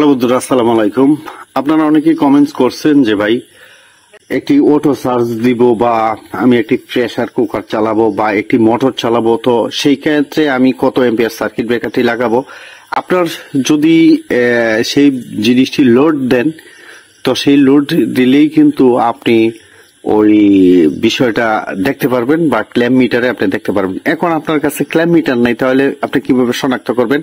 hello বন্ধুরা আসসালাম আলাইকুম আপনারা অনেকেই কমেন্টস করছেন যে ভাই একটি অটো চার্জ দিব বা আমি একটি প্রেসার কুকার চালাবো বা একটি মোটর চালাবো তো সেই ক্ষেত্রে আমি কত এম্পিয়ার সার্কিট ব্রেকারটি লাগাবো আপনার যদি সেই জিনিসটি লোড দেন তো সেই লোড দিলেই কিন্তু আপনি ওই বিষয়টা দেখতে পারবেন বা ক্ল্যাম মিটারে আপনি দেখতে পারবেন এখন আপনার কাছে ক্ল্যাম মিটার নাই তাহলে আপনি কিভাবে শনাক্ত করবেন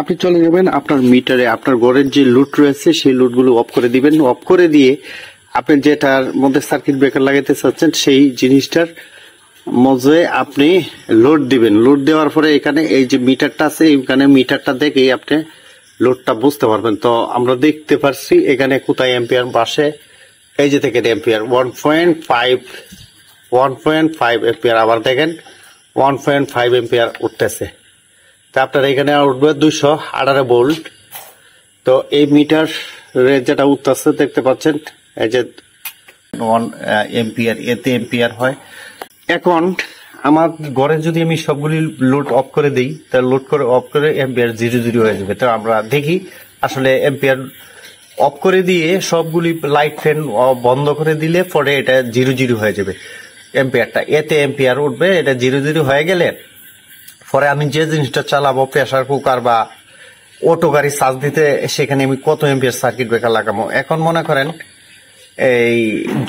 আপনি চলে যাবেন আপনার মিটারে আপনার ঘরের যে লুট রয়েছে সেই লুটগুলো অফ করে দিবেন অফ করে দিয়ে আপনি যেটার মধ্যে সার্কিট ব্রেকার লাগাতে চাচ্ছেন সেই জিনিসটার মধ্যে আপনি লোড দিবেন লোড দেওয়ার পরে এখানে এই যে মিটারটা আছে এইখানে মিটারটা দেখেই আপনি লোডটা বুঝতে পারবেন তো আমরা দেখতে পারছি এখানে কোথায় এম্পিয়ার বাসে এই যে দেখেন ampere one point five one point five ampere আবার দেখেন ওয়ান পয়েন্ট ফাইভ এম্পিয়ার উঠতেছে তা আপনার এখানে উঠবে দুইশো আঠারো বোল্ট তো এই মিটার রেঞ্জ যেটা উঠতেছে দেখতে পাচ্ছেন এই যে ওয়ান এম্পিয়ার এতে এম্পিয়ার হয় এখন আমার ঘরে যদি আমি সবগুলি লোড অফ করে দিই তাহলে লোড করে অফ করে এম্পিয়ার জিরো জিরো হয়ে যাবে তো আমরা দেখি আসলে এম্পিয়ার অফ করে দিয়ে সবগুলি লাইট ফ্যান বন্ধ করে দিলে পরে এটা জিরো জিরো হয়ে যাবে এম্পিয়ারটা এতে এম্পিয়ার উঠবে এটা জিরো জিরো হয়ে গেলে পরে আমি যে জিনিসটা চালাবো প্রেশার কুকার বা অটো গাড়ি চার্জ দিতে সেখানে আমি কত এম্পিয়ার সার্কিট ব্রেকার লাগাবো এখন মনে করেন এই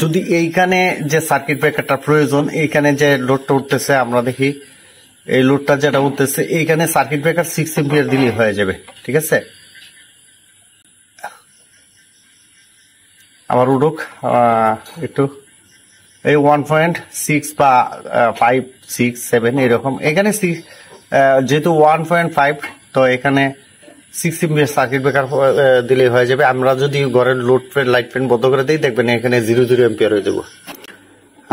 যদি এইখানে যে সার্কিট ব্রেকারটা প্রয়োজন এইখানে যে লোডটা উঠতেছে আমরা দেখি এই লোডটা যেটা উঠতেছে এইখানে সার্কিট ব্রেকার সিক্স এম্পিয়ার দিলেই হয়ে যাবে ঠিক আছে আবার উঠুক একটু এই ওয়ান পয়েন্ট সিক্স বা ফাইভ সিক্স সেভেন এরকম এখানে সিক্স যেহেতু ওয়ান পয়েন্ট ফাইভ তো এখানে সিক্স এমবিএস সার্কিট ব্রেকার দিলেই হয়ে যাবে আমরা যদি ঘরের লোড ফ্যান লাইট ফ্যান বন্ধ করে দিই দেখবেন এখানে জিরো জিরো এম্পিয়ার হয়ে যাব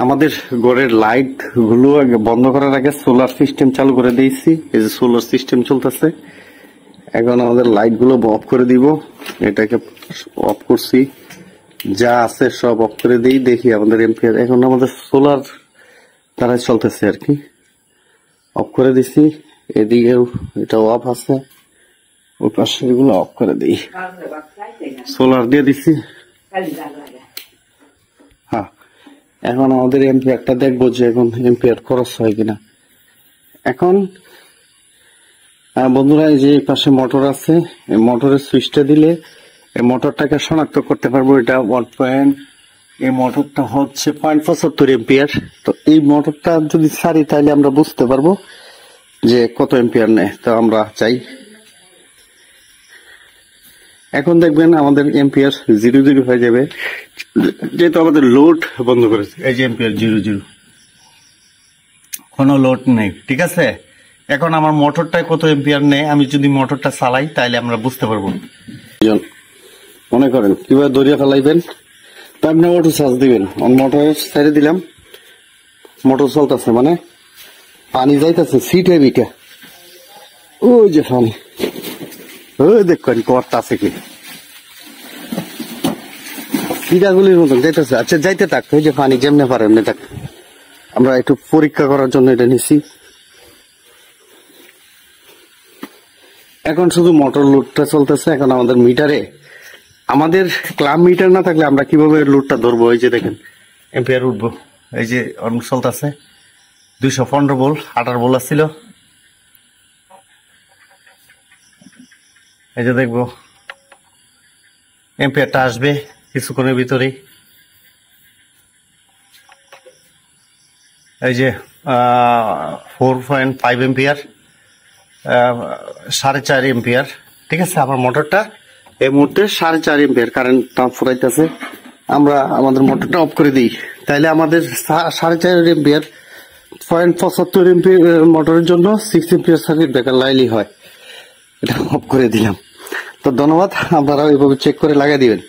আমাদের ঘরের লাইটগুলো বন্ধ করার আগে সোলার সিস্টেম চালু করে দিয়েছি এই যে সোলার সিস্টেম চলতেছে এখন আমাদের লাইটগুলো অফ করে দিব এটাকে অফ করছি যা আছে সব অফ করে দিই দেখি আমাদের এম্পিয়ার এখন আমাদের সোলার তারাই চলতেছে আর কি অফ করে দিছি এদিকেও এটা অফ আছে ওই পাশে এগুলো অফ করে দিই সোলার দিয়ে দিছি হ্যাঁ এখন আমাদের এম্পিয়ারটা দেখবো যে এখন এম্পিয়ার খরচ হয় কিনা এখন বন্ধুরা এই যে পাশে মোটর আছে মোটরের সুইচটা দিলে এই মোটরটাকে শনাক্ত করতে পারবো এটা ওয়ান পয়েন্ট এই মোটরটা হচ্ছে পয়েন্ট পঁচাত্তর এম্পিয়ার তো এই মোটরটা যদি সারি তাহলে আমরা বুঝতে পারবো যে কত এম্পিয়ার নেয় তো আমরা চাই এখন দেখবেন আমাদের এম্পিয়ার জিরো জিরো হয়ে যাবে যেহেতু আমাদের লোড বন্ধ করেছে এই যে এম্পিয়ার জিরো জিরো কোনো লোড নেই ঠিক আছে এখন আমার মোটরটায় কত এম্পিয়ার নেয় আমি যদি মোটরটা চালাই তাহলে আমরা বুঝতে পারবো মনে করেন কিভাবে দরিয়া ফেলাইবেন তা আপনি মোটর চার্জ দিবেন মোটর ছেড়ে দিলাম মোটর চলতেছে মানে পানি যাইতেছে সিটে বিটে ওই যে পানি ওই দেখেন কর্তা আছে কি পিঠাগুলির মতন যাইতেছে আচ্ছা যাইতে থাক ওই যে পানি যেমনে পারে এমনি থাক আমরা একটু পরীক্ষা করার জন্য এটা নিছি এখন শুধু মোটর লুটটা চলতেছে এখন আমাদের মিটারে আমাদের ক্লাব মিটার না থাকলে আমরা কিভাবে লুটটা ধরবো এই যে দেখেন এম্পিয়ার উঠবো এই যে অনুসল আছে দুইশো পনেরো বল আঠারো বল আসছিল এই যে দেখবো এম্পিয়ারটা আসবে কিছুক্ষণের ভিতরেই এই যে ফোর পয়েন্ট ফাইভ এম্পিয়ার সাড়ে চার এম্পিয়ার ঠিক আছে আমার মোটরটা এই মুহূর্তে সাড়ে চার এমপের কারেন্ট ফুরাইতেছে আমরা আমাদের মোটরটা অফ করে দিই তাইলে আমাদের সাড়ে চার এমপিয়ার পয়েন্ট পঁচাত্তর এমপি মোটরের জন্য সিক্স এমপিয়ার সার্কিট বেকার লাইলি হয় এটা অফ করে দিলাম তো ধন্যবাদ আপনারাও এভাবে চেক করে লাগিয়ে দিবেন